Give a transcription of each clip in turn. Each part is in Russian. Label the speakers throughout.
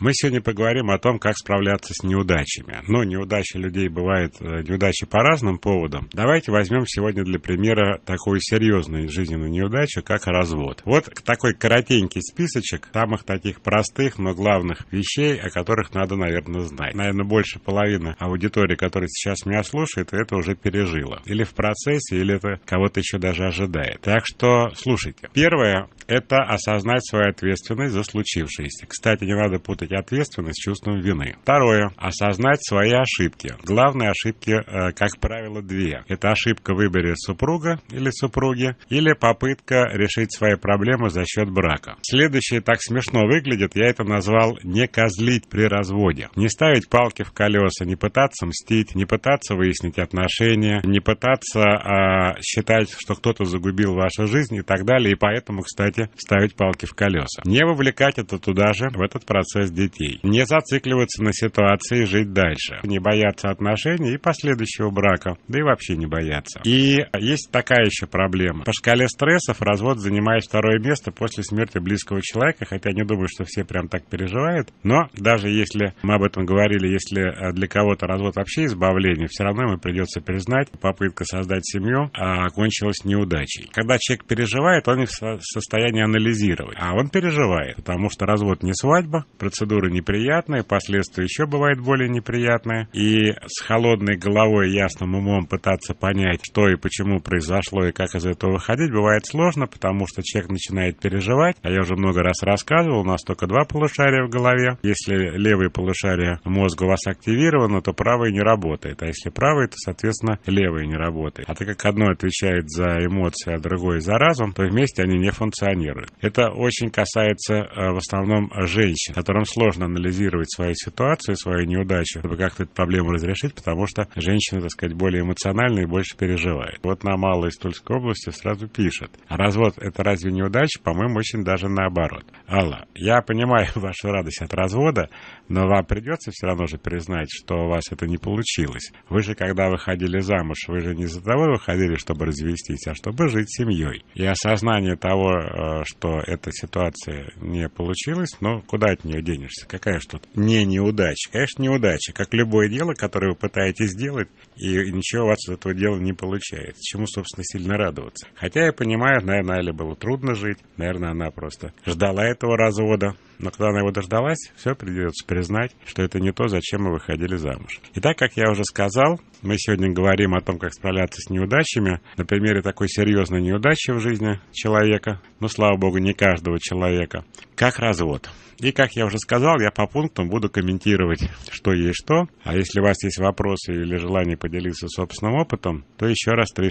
Speaker 1: Мы сегодня поговорим о том, как справляться с неудачами. Но ну, неудачи людей бывают э, неудачи по разным поводам. Давайте возьмем сегодня для примера такую серьезную жизненную неудачу, как развод. Вот такой коротенький списочек самых таких простых, но главных вещей, о которых надо, наверное, знать. Наверное, больше половины аудитории, которая сейчас меня слушает, это уже пережила. Или в процессе, или это кого-то еще даже ожидает. Так что слушайте. Первое, это осознать свою ответственность за случившееся. Кстати, не надо путать ответственность с чувством вины. Второе. Осознать свои ошибки. Главные ошибки, э, как правило, две. Это ошибка в выборе супруга или супруги, или попытка решить свои проблемы за счет брака. Следующее так смешно выглядит, я это назвал «не козлить при разводе». Не ставить палки в колеса, не пытаться мстить, не пытаться выяснить отношения, не пытаться э, считать, что кто-то загубил вашу жизнь и так далее. И поэтому, кстати, можете вставить палки в колеса. Не вовлекать это туда же, в этот процесс детей. Не зацикливаться на ситуации и жить дальше. Не бояться отношений и последующего брака, да и вообще не бояться. И есть такая еще проблема. По шкале стрессов развод занимает второе место после смерти близкого человека, хотя не думаю, что все прям так переживают. Но даже если мы об этом говорили, если э, для кого-то развод вообще избавление, все равно ему придется признать, попытка создать семью а окончилась неудачей. Когда человек переживает, он не в состоянии состоянии анализировать. А он переживает, потому что развод не свадьба, процедуры неприятные, последствия еще бывают более неприятные. И с холодной головой, ясным умом пытаться понять, что и почему произошло и как из этого выходить, бывает сложно, потому что человек начинает переживать. А я уже много раз рассказывал, у нас только два полушария в голове. Если левое полушарие мозга у вас активировано, то правое не работает. А если правое, то, соответственно, левое не работает. А так как одно отвечает за эмоции, а другое за разум, то вместе они не функционируют функционирует. Это очень касается э, в основном женщин, которым сложно анализировать свою ситуацию, свою неудачу, чтобы как-то эту проблему разрешить, потому что женщины, так сказать, более эмоциональна и больше переживают. Вот на Малой из Тульской области сразу пишет. Развод – это разве неудача? По-моему, очень даже наоборот. Алла, я понимаю вашу радость от развода, но вам придется все равно же признать, что у вас это не получилось. Вы же, когда выходили замуж, вы же не за того выходили, чтобы развестись, а чтобы жить семьей. И осознание того, Э, что эта ситуация не получилась, но куда от нее денешься? Какая что-то не неудача? Конечно, неудача. Как любое дело, которое вы пытаетесь сделать, и ничего у вас от этого дела не получается. Чему, собственно, сильно радоваться. Хотя я понимаю, наверное, Али было трудно жить, наверное, она просто ждала этого развода. Но когда она его дождалась, все придется признать, что это не то, зачем мы выходили замуж. И так, как я уже сказал, мы сегодня говорим о том, как справляться с неудачами, на примере такой серьезной неудачи в жизни человека, ну, слава богу, не каждого человека как развод. И, как я уже сказал, я по пунктам буду комментировать, что есть что. А если у вас есть вопросы или желание поделиться собственным опытом, то еще раз 363-3659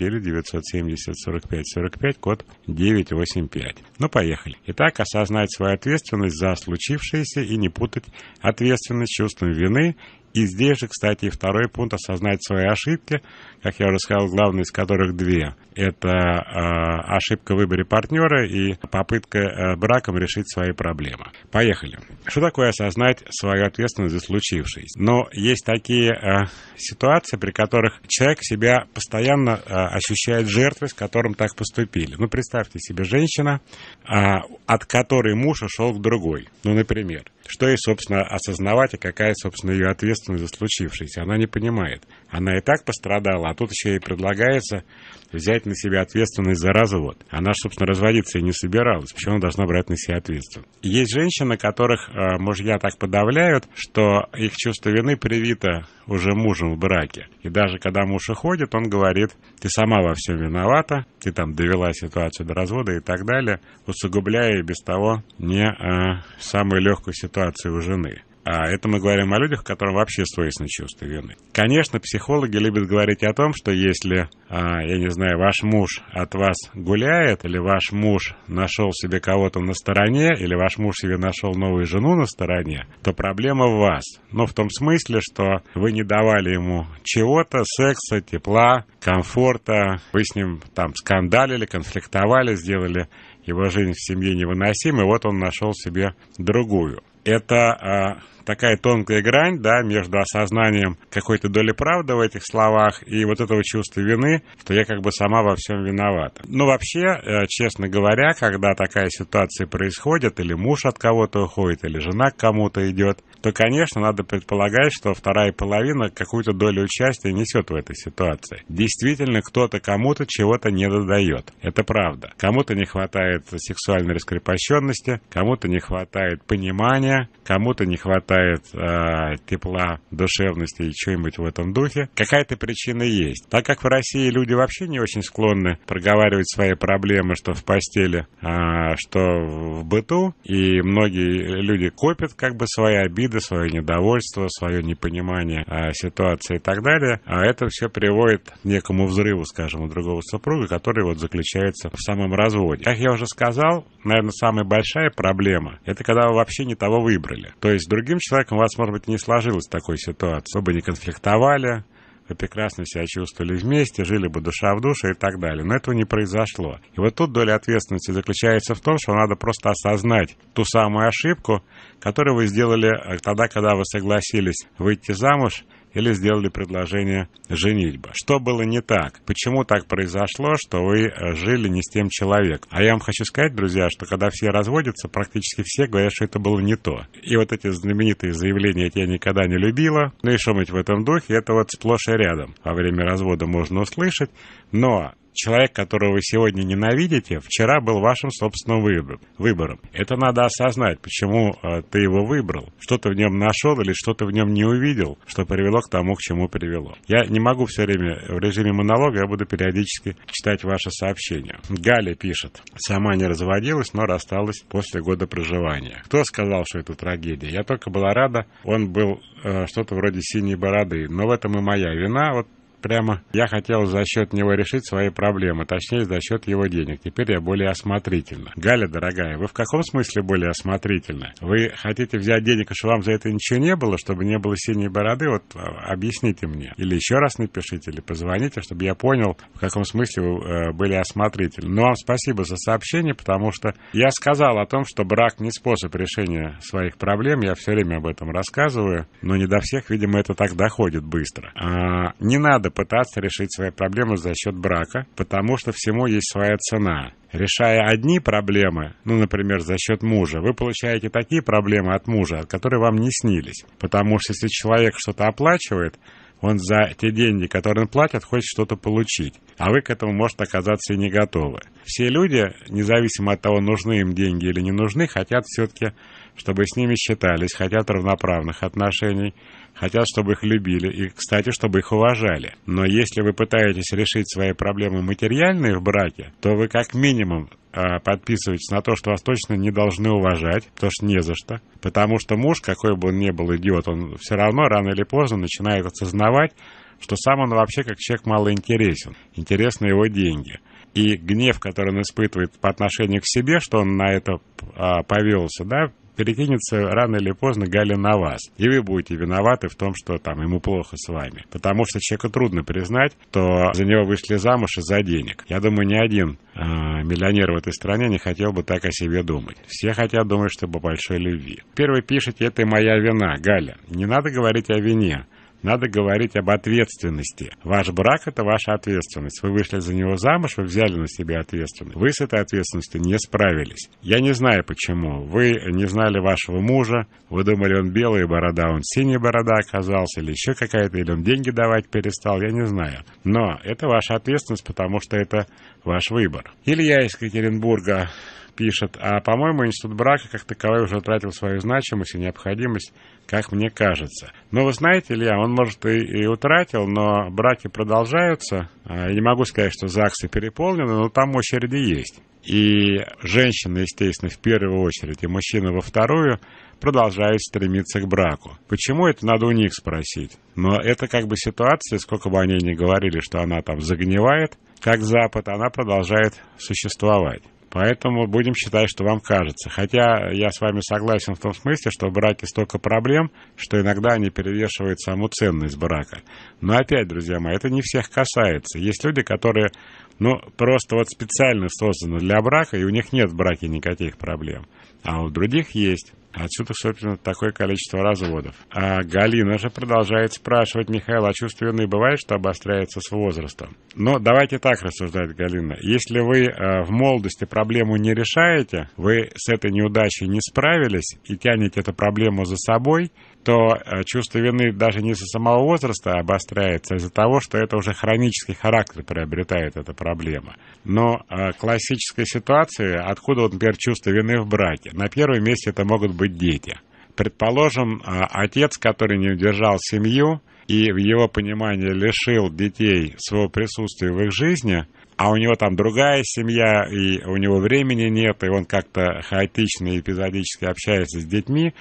Speaker 1: или 970-45-45, код 985. Ну, поехали. Итак, осознать свою ответственность за случившееся и не путать ответственность чувством вины и здесь же, кстати, второй пункт – осознать свои ошибки, как я уже сказал, главные из которых две. Это э, ошибка в выборе партнера и попытка э, браком решить свои проблемы. Поехали. Что такое осознать свою ответственность за случившееся? Но есть такие э, ситуации, при которых человек себя постоянно э, ощущает жертвой, с которым так поступили. Ну, представьте себе женщина, э, от которой муж ушел к другой. Ну, например что ей, собственно, осознавать и какая, собственно, ее ответственность за случившееся. Она не понимает. Она и так пострадала, а тут еще ей предлагается взять на себя ответственность за развод. Она, собственно, разводиться и не собиралась. Почему она должна брать на себя ответственность? Есть женщины, которых э, мужья так подавляют, что их чувство вины привито уже мужем в браке. И даже когда муж уходит, он говорит, ты сама во всем виновата, ты там довела ситуацию до развода и так далее, усугубляя и без того не э, самую легкую ситуацию у жены. А это мы говорим о людях, которым вообще свойственно чувство вины. Конечно, психологи любят говорить о том, что если, а, я не знаю, ваш муж от вас гуляет, или ваш муж нашел себе кого-то на стороне, или ваш муж себе нашел новую жену на стороне, то проблема в вас. Но ну, в том смысле, что вы не давали ему чего-то, секса, тепла, комфорта, вы с ним там скандалили, конфликтовали, сделали его жизнь в семье невыносимой, вот он нашел себе другую это э, такая тонкая грань, да, между осознанием какой-то доли правды в этих словах и вот этого чувства вины, что я как бы сама во всем виновата. Ну, вообще, э, честно говоря, когда такая ситуация происходит, или муж от кого-то уходит, или жена к кому-то идет, то, конечно, надо предполагать, что вторая половина какую-то долю участия несет в этой ситуации. Действительно, кто-то кому-то чего-то не додает. Это правда. Кому-то не хватает сексуальной раскрепощенности, кому-то не хватает понимания, кому-то не хватает э, тепла, душевности и чего-нибудь в этом духе. Какая-то причина есть. Так как в России люди вообще не очень склонны проговаривать свои проблемы, что в постели, э, что в быту, и многие люди копят как бы свои обиды, обиды, свое недовольство, свое непонимание а, ситуации и так далее. А это все приводит к некому взрыву, скажем, у другого супруга, который вот заключается в самом разводе. Как я уже сказал, наверное, самая большая проблема – это когда вы вообще не того выбрали. То есть с другим человеком у вас, может быть, не сложилось такой ситуации. Вы бы не конфликтовали, мы прекрасно себя чувствовали вместе, жили бы душа в душе и так далее. Но этого не произошло. И вот тут доля ответственности заключается в том, что надо просто осознать ту самую ошибку, которую вы сделали э, тогда, когда вы согласились выйти замуж – или сделали предложение женитьба. Что было не так? Почему так произошло, что вы э, жили не с тем человеком? А я вам хочу сказать, друзья, что когда все разводятся, практически все говорят, что это было не то. И вот эти знаменитые заявления «я тебя никогда не любила», ну и что-нибудь в этом духе, это вот сплошь и рядом во время развода можно услышать. Но Человек, которого вы сегодня ненавидите, вчера был вашим собственным выбором. Это надо осознать, почему э, ты его выбрал, что ты в нем нашел или что ты в нем не увидел, что привело к тому, к чему привело. Я не могу все время в режиме монолога, я буду периодически читать ваши сообщения. Галя пишет, сама не разводилась, но рассталась после года проживания. Кто сказал, что это трагедия? Я только была рада, он был э, что-то вроде синей бороды, но в этом и моя вина, вот прямо. Я хотел за счет него решить свои проблемы, точнее, за счет его денег. Теперь я более осмотрительна. Галя, дорогая, вы в каком смысле более осмотрительно? Вы хотите взять денег, а что вам за это ничего не было, чтобы не было синей бороды? Вот а, объясните мне. Или еще раз напишите, или позвоните, чтобы я понял, в каком смысле вы э, были осмотрительны. Но ну, вам спасибо за сообщение, потому что я сказал о том, что брак не способ решения своих проблем. Я все время об этом рассказываю, но не до всех, видимо, это так доходит быстро. А, не надо надо пытаться решить свои проблемы за счет брака, потому что всему есть своя цена. Решая одни проблемы, ну, например, за счет мужа, вы получаете такие проблемы от мужа, которые вам не снились. Потому что если человек что-то оплачивает, он за те деньги, которые он платит, хочет что-то получить. А вы к этому, может, оказаться и не готовы. Все люди, независимо от того, нужны им деньги или не нужны, хотят все-таки чтобы с ними считались, хотят равноправных отношений, хотят, чтобы их любили и, кстати, чтобы их уважали. Но если вы пытаетесь решить свои проблемы материальные в браке, то вы как минимум а, подписывайтесь на то, что вас точно не должны уважать, потому что не за что. Потому что муж, какой бы он ни был идиот, он все равно рано или поздно начинает осознавать, что сам он вообще как человек мало интересен. Интересны его деньги. И гнев, который он испытывает по отношению к себе, что он на это а, повелся, да, перекинется рано или поздно Галя на вас. И вы будете виноваты в том, что там ему плохо с вами. Потому что человеку трудно признать, что за него вышли замуж из-за денег. Я думаю, ни один э, миллионер в этой стране не хотел бы так о себе думать. Все хотят думать, что по большой любви. Первый пишет: это моя вина, Галя. Не надо говорить о вине надо говорить об ответственности. Ваш брак – это ваша ответственность. Вы вышли за него замуж, вы взяли на себя ответственность. Вы с этой ответственностью не справились. Я не знаю почему. Вы не знали вашего мужа, вы думали, он белая борода, он синяя борода оказался, или еще какая-то, или он деньги давать перестал, я не знаю. Но это ваша ответственность, потому что это ваш выбор. Илья из Екатеринбурга пишет, а, по-моему, институт брака как таковой уже утратил свою значимость и необходимость, как мне кажется. Но вы знаете, Илья, он, может, и, и утратил, но браки продолжаются. Я а, не могу сказать, что ЗАГСы переполнены, но там очереди есть. И женщины, естественно, в первую очередь, и мужчины во вторую – продолжают стремиться к браку. Почему это надо у них спросить? Но это как бы ситуация, сколько бы они ни говорили, что она там загнивает, как Запад, она продолжает существовать. Поэтому будем считать, что вам кажется. Хотя я с вами согласен в том смысле, что в браке столько проблем, что иногда они перевешивают саму ценность брака. Но опять, друзья мои, это не всех касается. Есть люди, которые ну, просто вот специально созданы для брака, и у них нет в браке никаких проблем. А у других есть. Отсюда, собственно, такое количество разводов. А Галина же продолжает спрашивать Михаила, а чувство вины бывает, что обостряется с возрастом? Но ну, давайте так рассуждать, Галина. Если вы э, в молодости проблему не решаете, вы с этой неудачей не справились и тянете эту проблему за собой, что э, чувство вины даже не из-за самого возраста обостряется, а из-за того, что это уже хронический характер приобретает эта проблема. Но э, классическая ситуация, откуда, вот, например, чувство вины в браке? На первом месте это могут быть дети. Предположим, э, отец, который не удержал семью, и в его понимании лишил детей своего присутствия в их жизни, а у него там другая семья, и у него времени нет, и он как-то хаотично и эпизодически общается с детьми,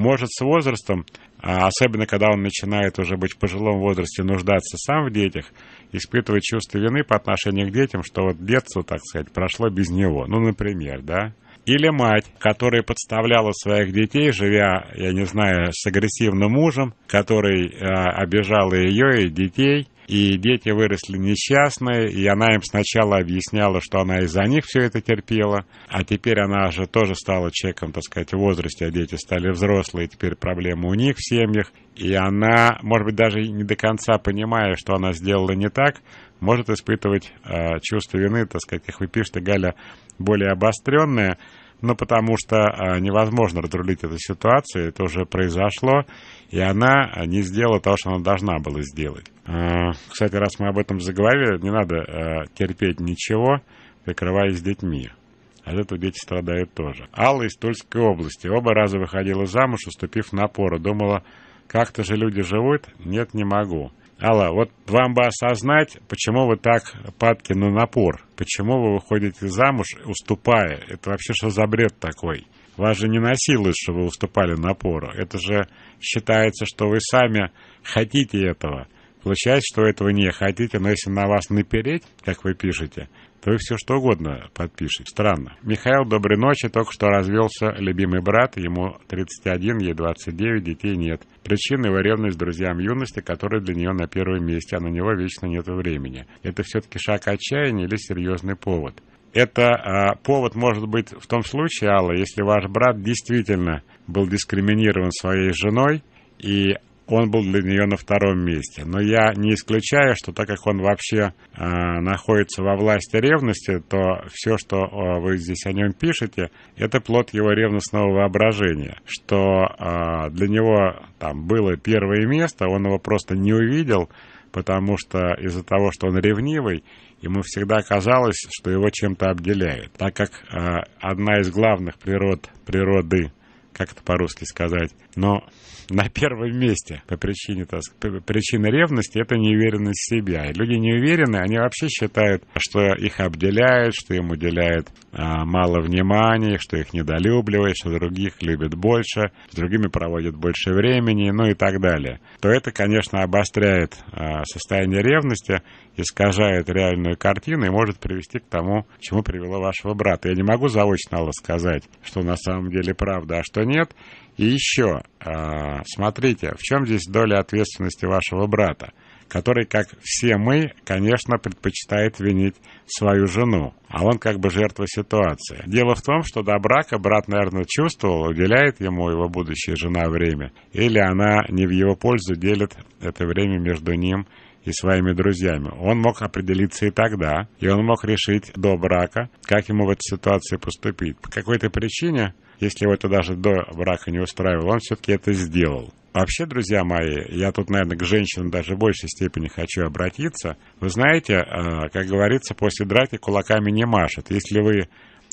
Speaker 1: может с возрастом, а особенно когда он начинает уже быть в пожилом возрасте нуждаться сам в детях, испытывать чувство вины по отношению к детям, что вот детство, так сказать, прошло без него. Ну, например, да? Или мать, которая подставляла своих детей, живя, я не знаю, с агрессивным мужем, который э, обижал ее и детей – и дети выросли несчастные, и она им сначала объясняла, что она из-за них все это терпела, а теперь она же тоже стала человеком, так сказать, в возрасте, а дети стали взрослые, и теперь проблемы у них в семьях, и она, может быть, даже не до конца понимая, что она сделала не так, может испытывать э, чувство вины, так сказать, как вы пишете, Галя, более обостренное, ну, потому что а, невозможно разрулить эту ситуацию, это уже произошло, и она а, не сделала того, что она должна была сделать. А, кстати, раз мы об этом заговорили, не надо терпеть ничего, прикрываясь детьми. От этого дети страдают тоже. Алла из Тульской области оба раза выходила замуж, уступив напору. Думала, как-то же люди живут? Нет, не могу. Алла, вот вам бы осознать, почему вы так падки на напор, почему вы выходите замуж, уступая. Это вообще что за бред такой? Вас же не насилуют, что вы уступали напору. Это же считается, что вы сами хотите этого. Получается, что этого не хотите, но если на вас напереть, как вы пишете, то вы все что угодно подпишет. Странно. Михаил, доброй ночи. Только что развелся любимый брат. Ему 31, ей 29, детей нет. Причина его ревность друзьям юности, которые для нее на первом месте, а на него вечно нет времени. Это все-таки шаг отчаяния или серьезный повод? Это э, повод может быть в том случае, Алла, если ваш брат действительно был дискриминирован своей женой, и он был для нее на втором месте. Но я не исключаю, что так как он вообще э, находится во власти ревности, то все, что э, вы здесь о нем пишете, это плод его ревностного воображения, что э, для него там было первое место, он его просто не увидел, потому что из-за того, что он ревнивый, ему всегда казалось, что его чем-то обделяет. Так как э, одна из главных природ природы как это по-русски сказать, но на первом месте по причине, так, по причине ревности это неуверенность в себя. И люди не они вообще считают, что их обделяют, что им уделяют а, мало внимания, что их недолюбливают, что других любят больше, с другими проводят больше времени, ну и так далее. То это, конечно, обостряет а, состояние ревности искажает реальную картину и может привести к тому, чему привело вашего брата. Я не могу заочно сказать, что на самом деле правда, а что нет. И еще, а, смотрите, в чем здесь доля ответственности вашего брата? который, как все мы, конечно, предпочитает винить свою жену, а он как бы жертва ситуации. Дело в том, что до брака брат, наверное, чувствовал, уделяет ему его будущая жена время, или она не в его пользу делит это время между ним и и своими друзьями. Он мог определиться и тогда, и он мог решить до брака, как ему в этой ситуации поступить. По какой-то причине, если его это даже до брака не устраивало, он все-таки это сделал. Вообще, друзья мои, я тут, наверное, к женщинам даже в большей степени хочу обратиться. Вы знаете, э, как говорится, после драки кулаками не машет. Если вы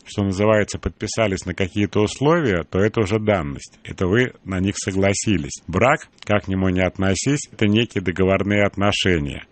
Speaker 1: что называется, подписались на какие-то условия, то это уже данность. Это вы на них согласились. Брак, как к нему не относись, это некие договорные отношения.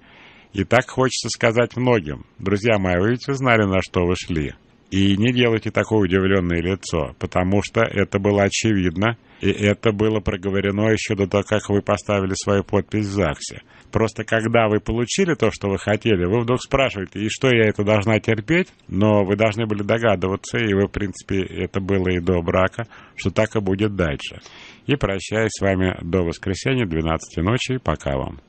Speaker 1: И так хочется сказать многим. Друзья мои, вы ведь узнали, на что вы шли. И не делайте такое удивленное лицо, потому что это было очевидно, и это было проговорено еще до того, как вы поставили свою подпись в ЗАГСе. Просто когда вы получили то, что вы хотели, вы вдруг спрашиваете, и что я это должна терпеть? Но вы должны были догадываться, и вы, в принципе, это было и до брака, что так и будет дальше. И прощаюсь с вами до воскресенья 12 ночи. Пока вам.